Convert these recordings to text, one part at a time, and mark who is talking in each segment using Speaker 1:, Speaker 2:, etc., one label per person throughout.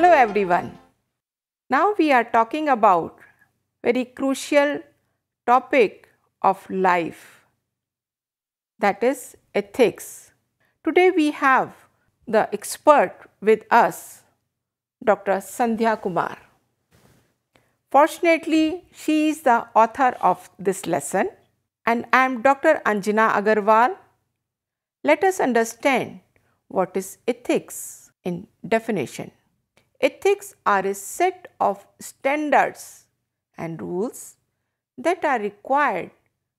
Speaker 1: Hello everyone. Now we are talking about very crucial topic of life that is ethics. Today we have the expert with us Dr. Sandhya Kumar. Fortunately, she is the author of this lesson and I am Dr. Anjana Agarwal. Let us understand what is ethics in definition. Ethics are a set of standards and rules that are required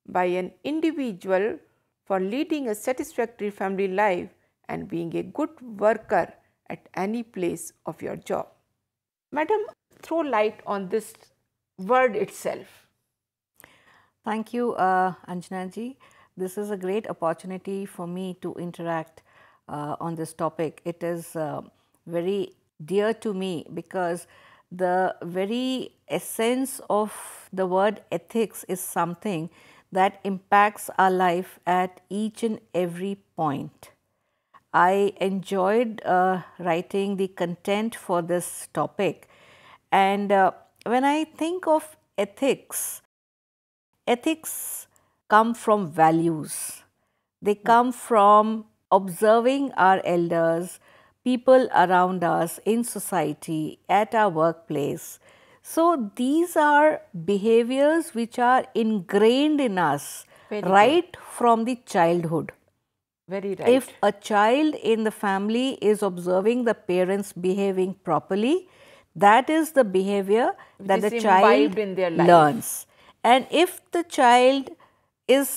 Speaker 1: by an individual for leading a satisfactory family life and being a good worker at any place of your job. Madam, throw light on this word itself.
Speaker 2: Thank you, uh, This is a great opportunity for me to interact uh, on this topic. It is uh, very dear to me because the very essence of the word ethics is something that impacts our life at each and every point. I enjoyed uh, writing the content for this topic. And uh, when I think of ethics, ethics come from values. They come from observing our elders, people around us, in society, at our workplace. So these are behaviors which are ingrained in us Very right good. from the childhood. Very right. If a child in the family is observing the parents behaving properly, that is the behavior that the child learns. And if the child is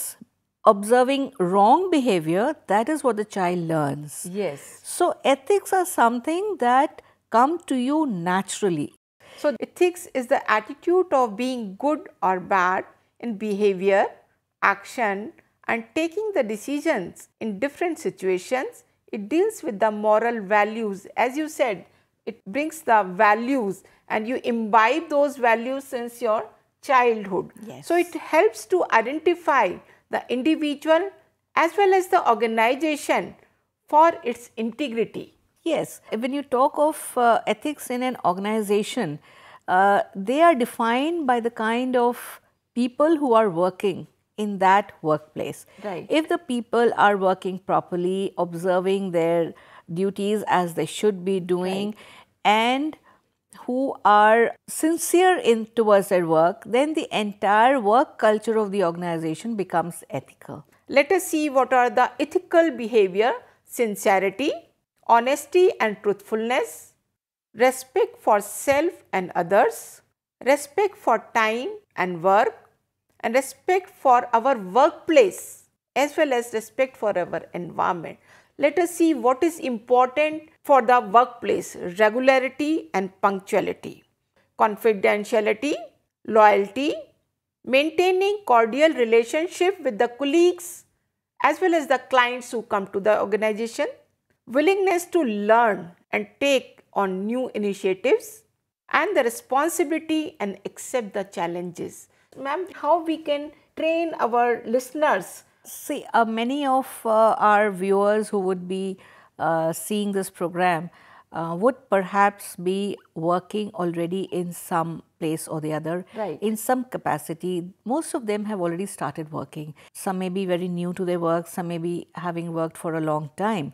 Speaker 2: observing wrong behavior, that is what the child learns. Yes. So ethics are something
Speaker 1: that come to you naturally. So ethics is the attitude of being good or bad in behavior, action and taking the decisions in different situations. It deals with the moral values. As you said, it brings the values and you imbibe those values since your childhood. Yes. So it helps to identify the individual as well as the organization for its integrity. Yes, when you talk
Speaker 2: of uh, ethics in an organization, uh, they are defined by the kind of people who are working in that workplace. Right. If the people are working properly, observing their duties as they should be doing, right. and who are sincere in towards their work,
Speaker 1: then the entire work culture of the organization becomes ethical. Let us see what are the ethical behavior, sincerity, honesty and truthfulness, respect for self and others, respect for time and work, and respect for our workplace as well as respect for our environment let us see what is important for the workplace regularity and punctuality, confidentiality, loyalty, maintaining cordial relationship with the colleagues as well as the clients who come to the organization, willingness to learn and take on new initiatives and the responsibility and accept the challenges. Ma'am, how we can train our listeners See, uh, many
Speaker 2: of uh, our viewers who would be uh, seeing this program uh, would perhaps be working already in some place or the other right. in some capacity. Most of them have already started working. Some may be very new to their work, some may be having worked for a long time.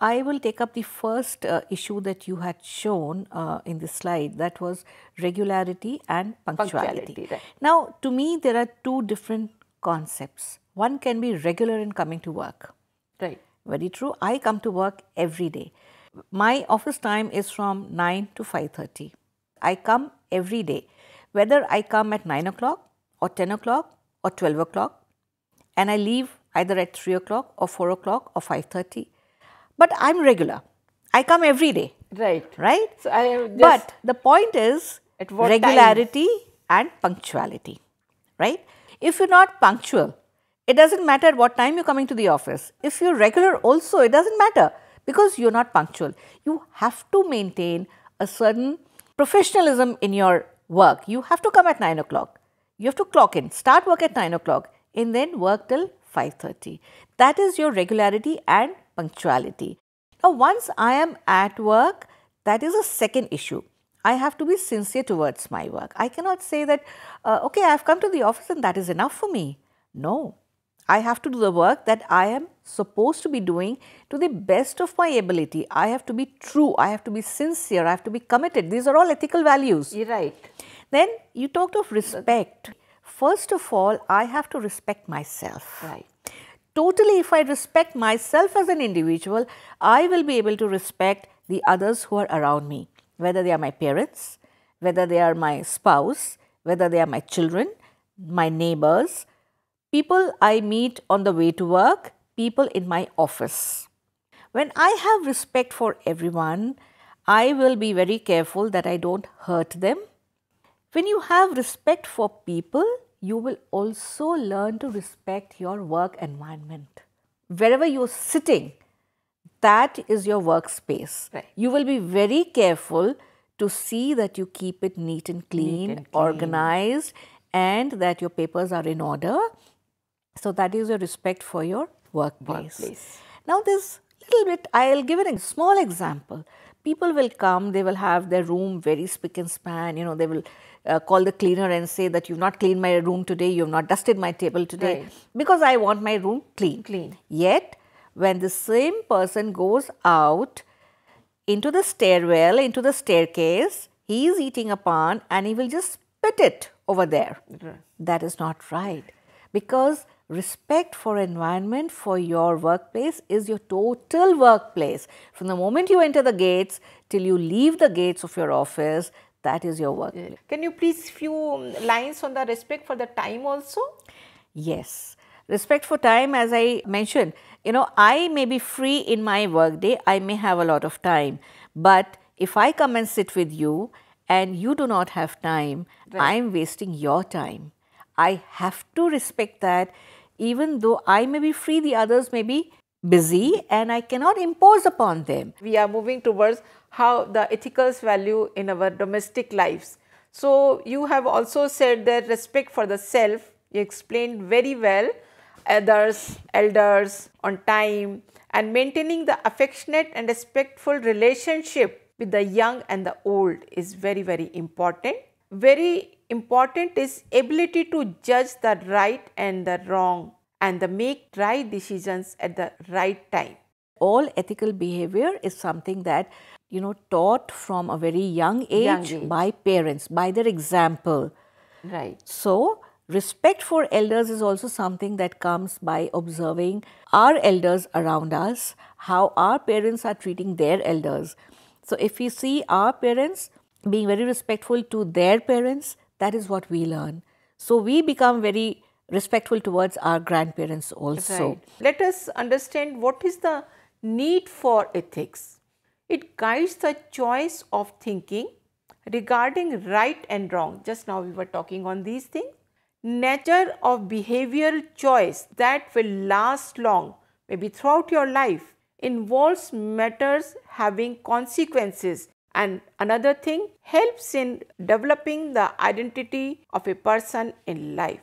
Speaker 2: I will take up the first uh, issue that you had shown uh, in the slide that was regularity and punctuality. punctuality right. Now, to me, there are two different concepts one can be regular in coming to work. Right. Very true. I come to work every day. My office time is from 9 to 5.30. I come every day. Whether I come at 9 o'clock or 10 o'clock or 12 o'clock and I leave either at 3 o'clock or 4 o'clock or 5.30. But I'm regular. I come every day. Right. Right? So I but the point is regularity time? and punctuality. Right? If you're not punctual, it doesn't matter what time you're coming to the office. If you're regular also, it doesn't matter because you're not punctual. You have to maintain a certain professionalism in your work. You have to come at 9 o'clock. You have to clock in. Start work at 9 o'clock and then work till 5.30. That is your regularity and punctuality. Now, once I am at work, that is a second issue. I have to be sincere towards my work. I cannot say that, uh, okay, I've come to the office and that is enough for me. No, I have to do the work that I am supposed to be doing to the best of my ability. I have to be true, I have to be sincere, I have to be committed. These are all ethical values. You're right. Then you talked of respect. First of all, I have to respect myself. Right. Totally, if I respect myself as an individual, I will be able to respect the others who are around me, whether they are my parents, whether they are my spouse, whether they are my children, my neighbors, people I meet on the way to work, people in my office. When I have respect for everyone, I will be very careful that I don't hurt them. When you have respect for people, you will also learn to respect your work environment. Wherever you're sitting, that is your workspace. Right. You will be very careful to see that you keep it neat and clean, neat and clean. organized, and that your papers are in order so that is your respect for your workplace. workplace. Now this little bit, I'll give a small example. People will come, they will have their room very spick and span, you know, they will uh, call the cleaner and say that you've not cleaned my room today, you've not dusted my table today right. because I want my room clean. Clean. Yet, when the same person goes out into the stairwell, into the staircase, he is eating a pan and he will just spit it over there. Right. That is not right because respect for environment for your workplace is your total workplace. From the moment you enter the gates till you leave the gates of your office, that is your workplace.
Speaker 1: Can you please few lines on the respect for the time also?
Speaker 2: Yes. Respect for time as I mentioned, you know, I may be free in my workday, I may have a lot of time, but if I come and sit with you and you do not have time, right. I'm wasting your time. I have to respect that even though I may be free, the others may be busy and I cannot impose upon them.
Speaker 1: We are moving towards how the ethical value in our domestic lives. So, you have also said that respect for the self, you explained very well, others, elders, on time, and maintaining the affectionate and respectful relationship with the young and the old is very, very important. Very Important is ability to judge the right and the wrong and the make right decisions at the right time. All ethical behavior is something that you know taught
Speaker 2: from a very young age, young age. by parents by their example. Right. So respect for elders is also something that comes by observing our elders around us, how our parents are treating their elders. So if we see our parents being very respectful to their parents, that is what we learn. So we become very respectful towards our grandparents also. Right.
Speaker 1: Let us understand what is the need for ethics. It guides the choice of thinking regarding right and wrong. Just now we were talking on these things. Nature of behavioral choice that will last long, maybe throughout your life, involves matters having consequences and another thing helps in developing the identity of a person in life.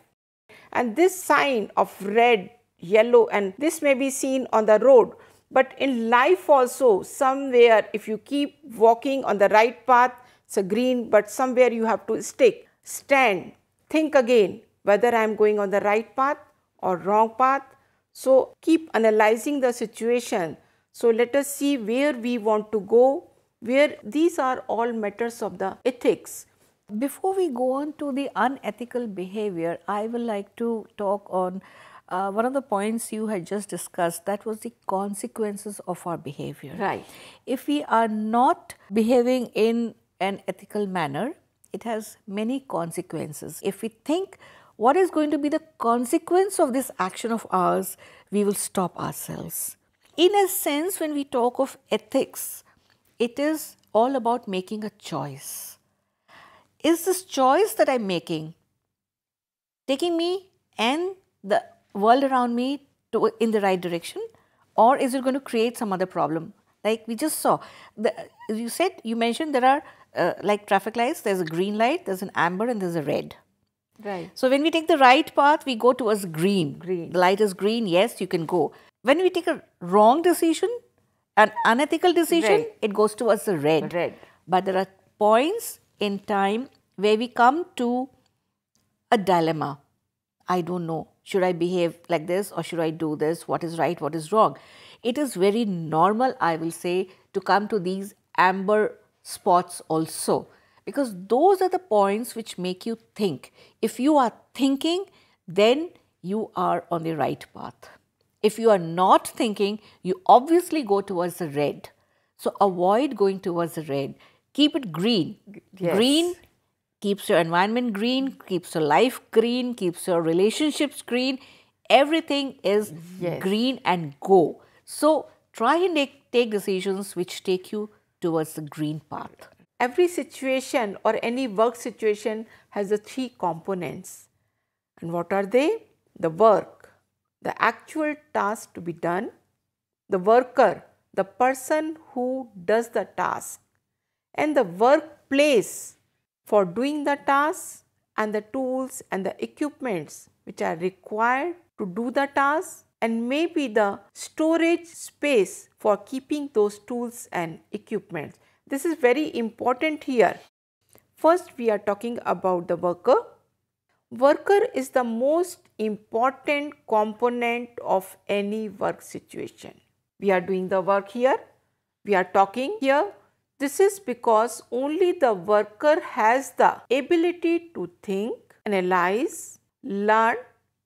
Speaker 1: And this sign of red, yellow, and this may be seen on the road, but in life also, somewhere if you keep walking on the right path, it's a green, but somewhere you have to stick, stand, think again whether I am going on the right path or wrong path. So keep analyzing the situation. So let us see where we want to go where these are all matters of the ethics. Before we go on to the unethical
Speaker 2: behavior, I would like to talk on uh, one of the points you had just discussed that was the consequences of our behavior. Right. If we are not behaving in an ethical manner, it has many consequences. If we think what is going to be the consequence of this action of ours, we will stop ourselves. In a sense, when we talk of ethics, it is all about making a choice. Is this choice that I'm making taking me and the world around me to, in the right direction or is it going to create some other problem? Like we just saw, the, you said, you mentioned there are uh, like traffic lights, there's a green light, there's an amber and there's a red. Right. So when we take the right path, we go towards green. Green. The light is green, yes, you can go. When we take a wrong decision, an unethical decision, red. it goes towards the red. red. But there are points in time where we come to a dilemma. I don't know. Should I behave like this or should I do this? What is right? What is wrong? It is very normal, I will say, to come to these amber spots also. Because those are the points which make you think. If you are thinking, then you are on the right path. If you are not thinking, you obviously go towards the red. So avoid going towards the red. Keep it green. Yes. Green keeps your environment green, keeps your life green, keeps your relationships green. Everything is yes. green and go. So
Speaker 1: try and make, take decisions which take you towards the green path. Every situation or any work situation has the three components. And what are they? The work, the actual task to be done, the worker, the person who does the task, and the workplace for doing the task, and the tools and the equipments which are required to do the task, and maybe the storage space for keeping those tools and equipments. This is very important here. First, we are talking about the worker worker is the most important component of any work situation. We are doing the work here, we are talking here. This is because only the worker has the ability to think, analyze, learn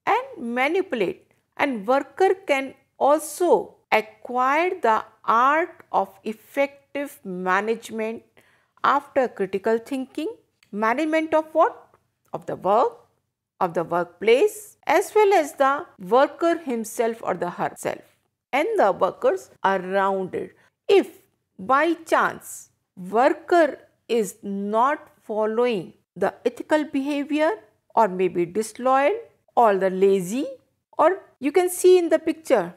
Speaker 1: and manipulate and worker can also acquire the art of effective management after critical thinking, management of what? Of the work, of the workplace as well as the worker himself or the herself and the workers are rounded. If by chance worker is not following the ethical behavior or maybe disloyal or the lazy or you can see in the picture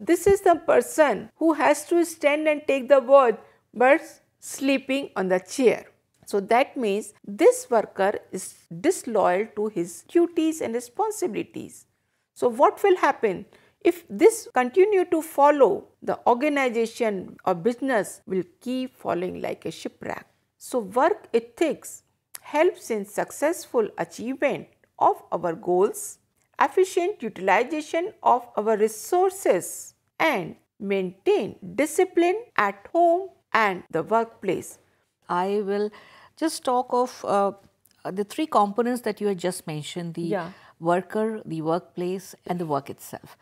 Speaker 1: this is the person who has to stand and take the word but sleeping on the chair. So that means this worker is disloyal to his duties and responsibilities. So what will happen? If this continue to follow, the organization or business will keep falling like a shipwreck. So work ethics helps in successful achievement of our goals, efficient utilization of our resources and maintain discipline at home and the workplace.
Speaker 2: I will just talk of uh, the three components that you had just mentioned the yeah. worker, the workplace, and the work itself.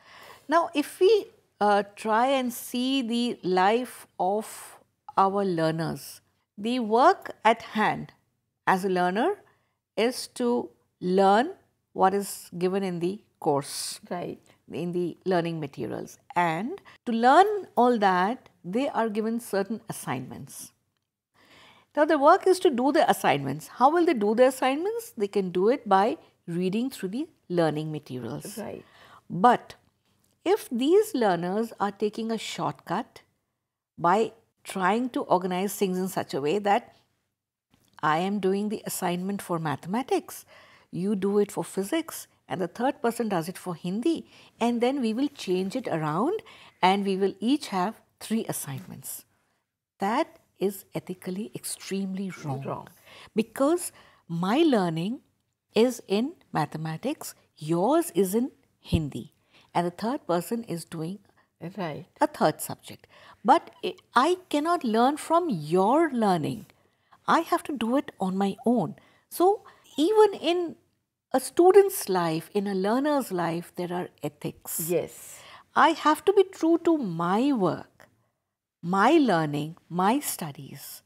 Speaker 2: Now, if we uh, try and see the life of our learners, the work at hand as a learner is to learn what is given in the course. Right in the learning materials. And to learn all that, they are given certain assignments. Now the work is to do the assignments. How will they do the assignments? They can do it by reading through the learning materials. Right. But if these learners are taking a shortcut by trying to organize things in such a way that I am doing the assignment for mathematics, you do it for physics, and the third person does it for Hindi, and then we will change it around and we will each have three assignments. That is ethically extremely wrong. wrong. Because my learning is in mathematics, yours is in Hindi, and the third person is doing right. a third subject. But I cannot learn from your learning. I have to do it on my own. So, even in a student's life, in a learner's life, there are ethics. Yes. I have to be true to my work my learning, my studies.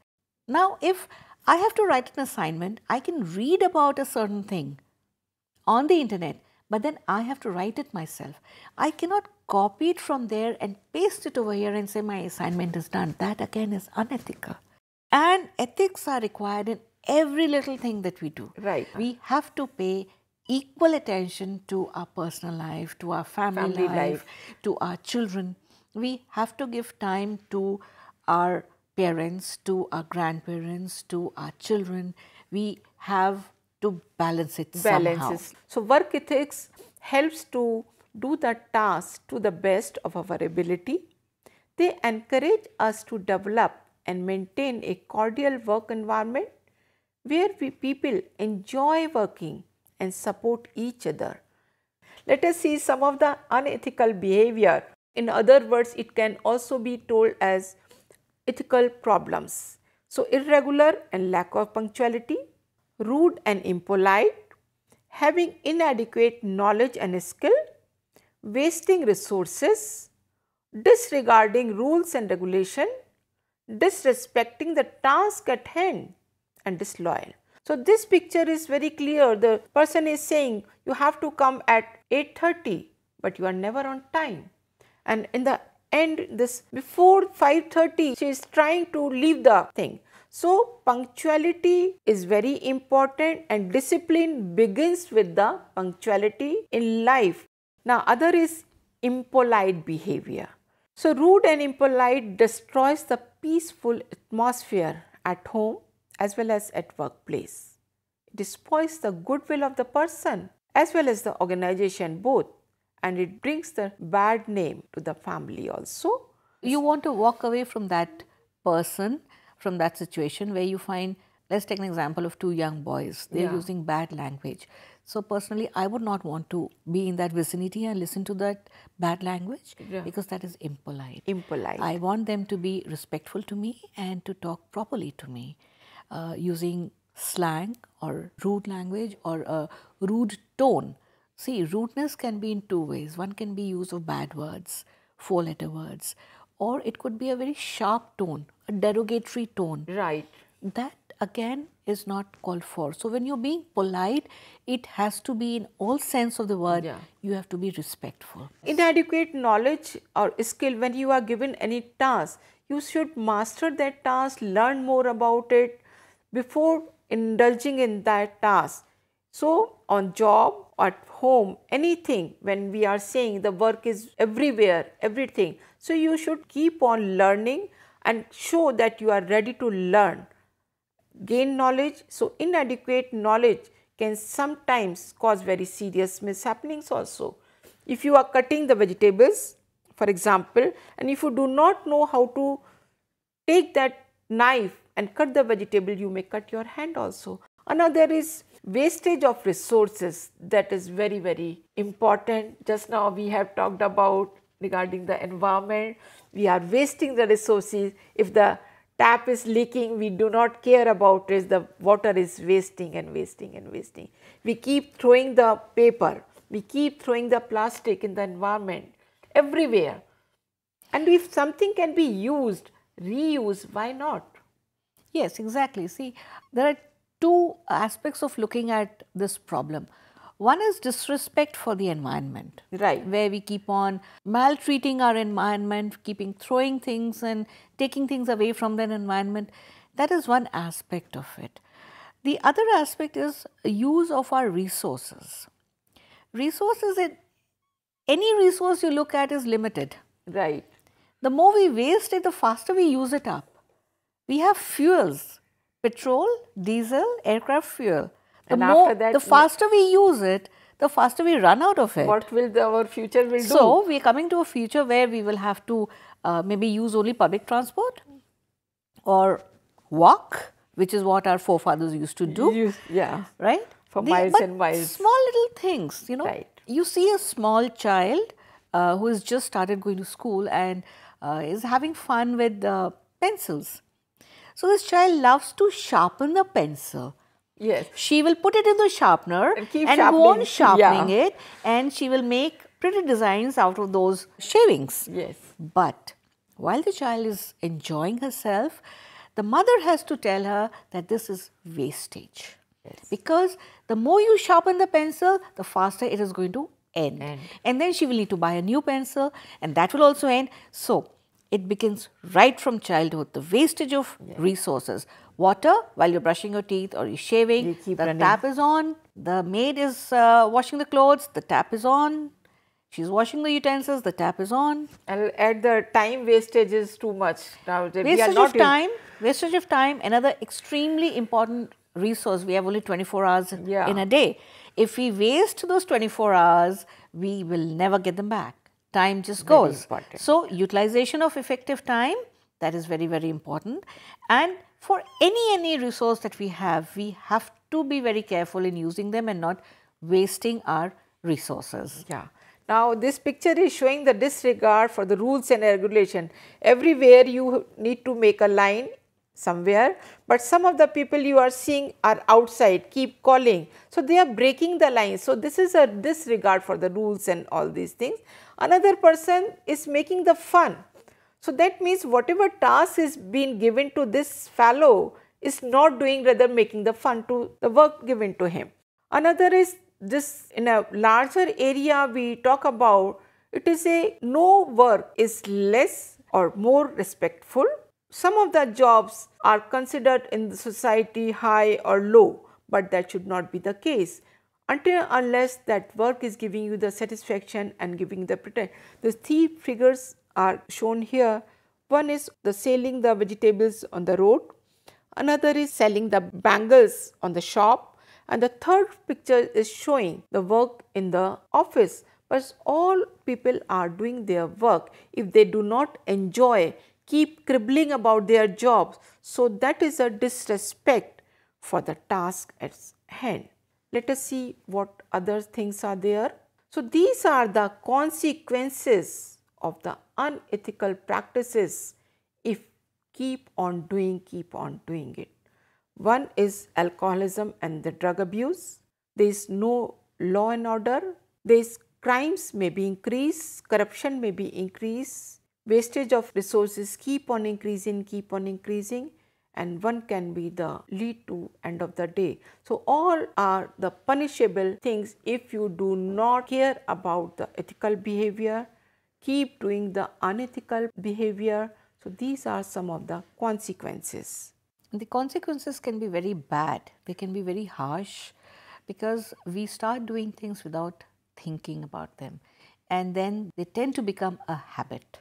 Speaker 2: Now, if I have to write an assignment, I can read about a certain thing on the internet, but then I have to write it myself. I cannot copy it from there and paste it over here and say my assignment is done. That again is unethical. And ethics are required in every little thing that we do. Right. We have to pay equal attention to our personal life, to our family, family life, life, to our children we have to give time to our parents, to our grandparents,
Speaker 1: to our children. We have to balance it Balances. somehow. So work ethics helps to do the task to the best of our ability. They encourage us to develop and maintain a cordial work environment where we people enjoy working and support each other. Let us see some of the unethical behavior in other words, it can also be told as ethical problems. So, irregular and lack of punctuality, rude and impolite, having inadequate knowledge and skill, wasting resources, disregarding rules and regulation, disrespecting the task at hand and disloyal. So, this picture is very clear. The person is saying you have to come at 8.30 but you are never on time and in the end this before 5.30 she is trying to leave the thing. So punctuality is very important and discipline begins with the punctuality in life. Now other is impolite behavior. So rude and impolite destroys the peaceful atmosphere at home as well as at workplace. It spoils the goodwill of the person as well as the organization both and it brings the bad name to the family also. You want to walk away from that person, from that situation where
Speaker 2: you find, let's take an example of two young boys, they're yeah. using bad language. So personally, I would not want to be in that vicinity and listen to that bad language yeah. because that is impolite. Impolite. I want them to be respectful to me and to talk properly to me uh, using slang or rude language or a rude tone See, rudeness can be in two ways. One can be use of bad words, four letter words, or it could be a very sharp tone, a derogatory tone. Right. That again is not called for. So when you're being polite, it has to be in all sense of the word. Yeah. You have to be respectful.
Speaker 1: Inadequate knowledge or skill when you are given any task, you should master that task, learn more about it before indulging in that task. So on job at home, anything when we are saying the work is everywhere, everything. So, you should keep on learning and show that you are ready to learn, gain knowledge. So, inadequate knowledge can sometimes cause very serious mishappenings also. If you are cutting the vegetables, for example, and if you do not know how to take that knife and cut the vegetable, you may cut your hand also. Another is wastage of resources that is very very important just now we have talked about regarding the environment we are wasting the resources if the tap is leaking we do not care about it the water is wasting and wasting and wasting we keep throwing the paper we keep throwing the plastic in the environment everywhere and if something can be used reuse. why not Yes,
Speaker 2: exactly. See, there are two aspects of looking at this problem. One is disrespect for the environment, right? Where we keep on maltreating our environment, keeping throwing things and taking things away from that environment. That is one aspect of it. The other aspect is use of our resources. Resources, any resource you look at is limited. Right. The more we waste it, the faster we use it up. We have fuels petrol, diesel, aircraft fuel. The and more, that, the faster we use it, the faster we run out of it. What will the, our future will do? So we are coming to a future where we will have to uh, maybe use only public transport or walk, which is what our forefathers used to do. Use, yeah. Right. For the, miles and miles. Small little things, you know. Right. You see a small child uh, who has just started going to school and uh, is having fun with pencils so this child loves to sharpen the pencil. Yes. She will put it in the sharpener and, keep and sharpening. go on sharpening yeah. it and she will make pretty designs out of those shavings. Yes. But while the child is enjoying herself, the mother has to tell her that this is wastage. Yes. Because the more you sharpen the pencil, the faster it is going to end. end. And then she will need to buy a new pencil and that will also end. So it begins right from childhood. The wastage of yeah. resources. Water, while you're brushing your teeth or you're shaving, you the running. tap is on, the maid is uh, washing the clothes, the tap is on, She's washing the utensils, the tap is on. And at
Speaker 1: the time wastage is too much. Now, wastage of time,
Speaker 2: wastage of time, another extremely important resource. We have only 24 hours yeah. in a day. If we waste those 24 hours, we will never get them back time just goes. So, utilization of effective time that is very very important and for any any resource that we have we have to be very careful in using them and not wasting
Speaker 1: our resources yeah now this picture is showing the disregard for the rules and regulation everywhere you need to make a line somewhere, but some of the people you are seeing are outside, keep calling. So, they are breaking the line. So, this is a disregard for the rules and all these things. Another person is making the fun. So, that means whatever task is being given to this fellow is not doing rather making the fun to the work given to him. Another is this in a larger area we talk about it is a no work is less or more respectful some of the jobs are considered in the society high or low, but that should not be the case until unless that work is giving you the satisfaction and giving the pretend. The three figures are shown here. One is the selling the vegetables on the road, another is selling the bangles on the shop and the third picture is showing the work in the office. But all people are doing their work. If they do not enjoy keep cribbling about their jobs. So, that is a disrespect for the task at hand. Let us see what other things are there. So, these are the consequences of the unethical practices if keep on doing, keep on doing it. One is alcoholism and the drug abuse. There is no law and order. These crimes may be increased, corruption may be increased, wastage of resources keep on increasing, keep on increasing and one can be the lead to end of the day. So, all are the punishable things if you do not care about the ethical behavior, keep doing the unethical behavior. So, these are some of the consequences. The consequences
Speaker 2: can be very bad, they can be very harsh because we start doing things without thinking about them and then they tend to become a habit.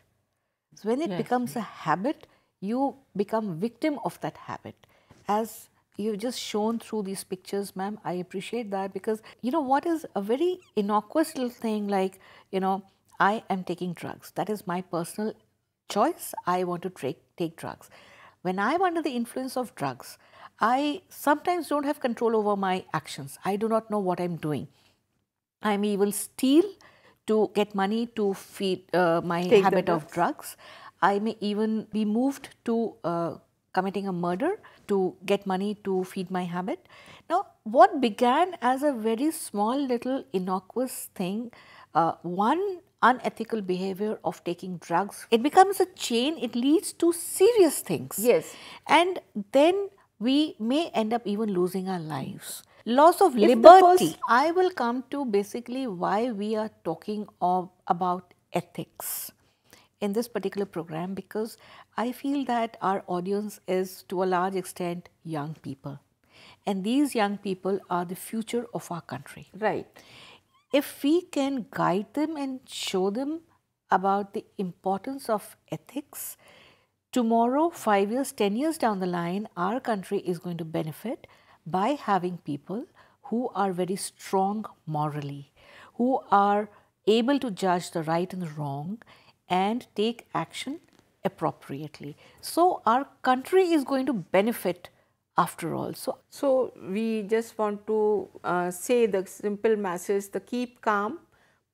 Speaker 2: So when it yes. becomes a habit, you become victim of that habit. As you've just shown through these pictures, ma'am, I appreciate that because you know what is a very innocuous little thing like, you know, I am taking drugs. That is my personal choice. I want to take, take drugs. When I'm under the influence of drugs, I sometimes don't have control over my actions. I do not know what I'm doing. I may even steal to get money to feed uh, my Take habit of drugs. I may even be moved to uh, committing a murder to get money to feed my habit. Now, what began as a very small, little, innocuous thing, uh, one unethical behavior of taking drugs, it becomes a chain, it leads to serious things. Yes. And then we may end up even losing our lives loss of liberty. I will come to basically why we are talking of about ethics in this particular program because I feel that our audience is to a large extent young people. And these young people are the future of our country. Right. If we can guide them and show them about the importance of ethics, tomorrow, five years, ten years down the line, our country is going to benefit by having people who are very strong morally, who are able to judge the right and the wrong and take
Speaker 1: action appropriately. So our country is going to benefit after all. So, so we just want to uh, say the simple message, the keep calm,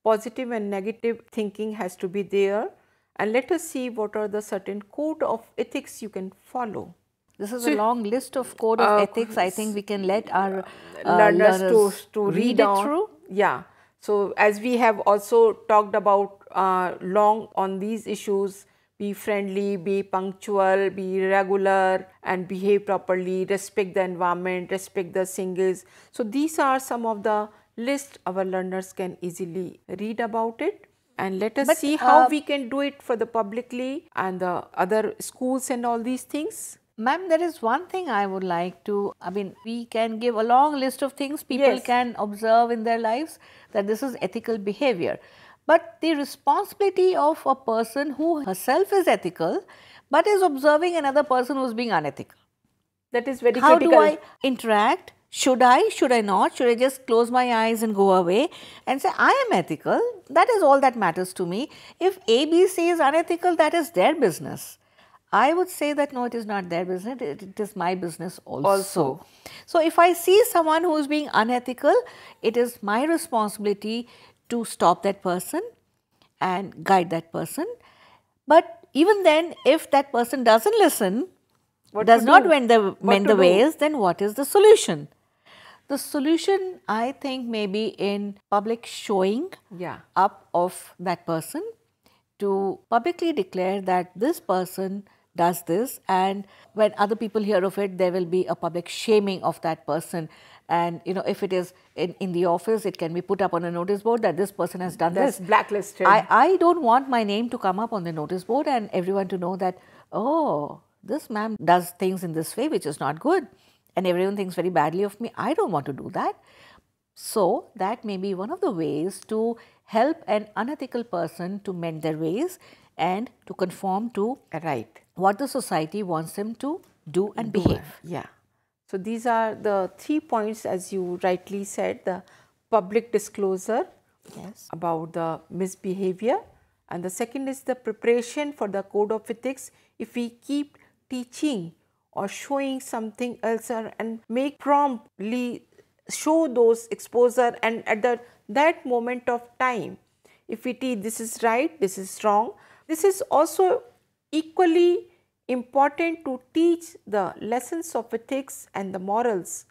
Speaker 1: positive and negative thinking has to be there and let us see what are the certain code of ethics you can follow. This is so, a long list of code of uh, ethics. I think we can let our uh, learners, learners, to, to read, read it on. through. Yeah. So as we have also talked about uh, long on these issues, be friendly, be punctual, be regular and behave properly, respect the environment, respect the singers. So these are some of the list our learners can easily read about it and let us but, see how uh, we can do it for the publicly and the other schools and all these things Ma'am, there is one thing I would like
Speaker 2: to, I mean, we can give a long list of things people yes. can observe in their lives that this is ethical behavior. But the responsibility of a person who herself is ethical but is observing another person who is being unethical.
Speaker 1: That is very How critical. How do I
Speaker 2: interact? Should I? Should I not? Should I just close my eyes and go away and say, I am ethical? That is all that matters to me. If ABC is unethical, that is their business. I would say that no, it is not their business, it, it is my business also. also. So, if I see someone who is being unethical, it is my responsibility to stop that person and guide that person. But even then, if that person doesn't listen, what does not mend the, mend the ways, then what is the solution? The solution, I think, may be in public showing yeah. up of that person to publicly declare that this person does this and when other people hear of it there will be a public shaming of that person and you know if it is in, in the office it can be put up on a notice board that this person has done this blacklisted I, I don't want my name to come up on the notice board and everyone to know that oh this man does things in this way which is not good and everyone thinks very badly of me i don't want to do that so that may be one of the ways to help an unethical person to mend their ways and to
Speaker 1: conform to right. what the society wants them to do and do behave. It. Yeah. So these are the three points as you rightly said the public disclosure yes. about the misbehavior and the second is the preparation for the code of ethics if we keep teaching or showing something else and make promptly show those exposure and at the that moment of time if we teach this is right this is wrong this is also equally important to teach the lessons of ethics and the morals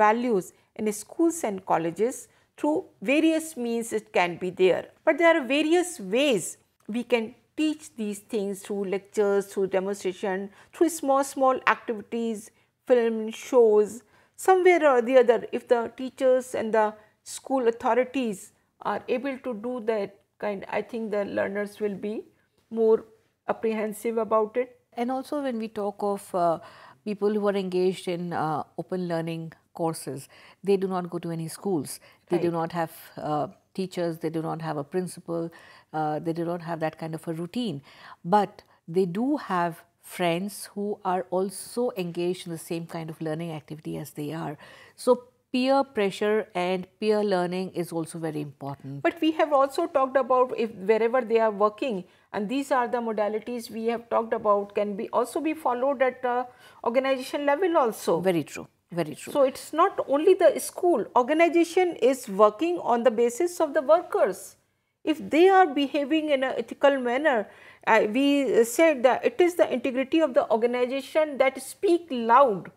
Speaker 1: values in schools and colleges through various means it can be there. But there are various ways we can teach these things through lectures, through demonstration, through small small activities, film, shows, somewhere or the other if the teachers and the school authorities are able to do that kind, I think the learners will be more apprehensive about it. And also, when we talk of uh, people who are engaged in uh,
Speaker 2: open learning courses, they do not go to any schools, they right. do not have uh, teachers, they do not have a principal, uh, they do not have that kind of a routine. But they do have friends who are also engaged in the same kind of learning
Speaker 1: activity as they are. So peer pressure and peer learning is also very important. But we have also talked about if wherever they are working and these are the modalities we have talked about can be also be followed at uh, organization level also. Very true. Very true. So it's not only the school, organization is working on the basis of the workers. If they are behaving in an ethical manner, uh, we said that it is the integrity of the organization that speak loud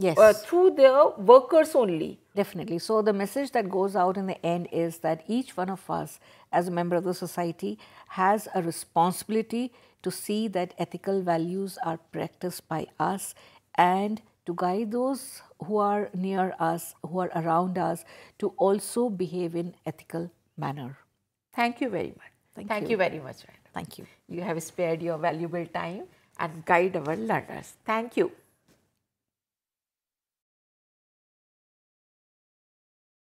Speaker 1: yes. Uh, through the workers only.
Speaker 2: Definitely. So, the message that goes out in the end is that each one of us, as a member of the society, has a responsibility to see that ethical values are practiced by us and to guide those who are near us, who are around us, to also behave in ethical manner.
Speaker 1: Thank you very much. Thank, Thank you. you. very much. Madam. Thank you. You have spared your valuable time and guide our learners. Thank you.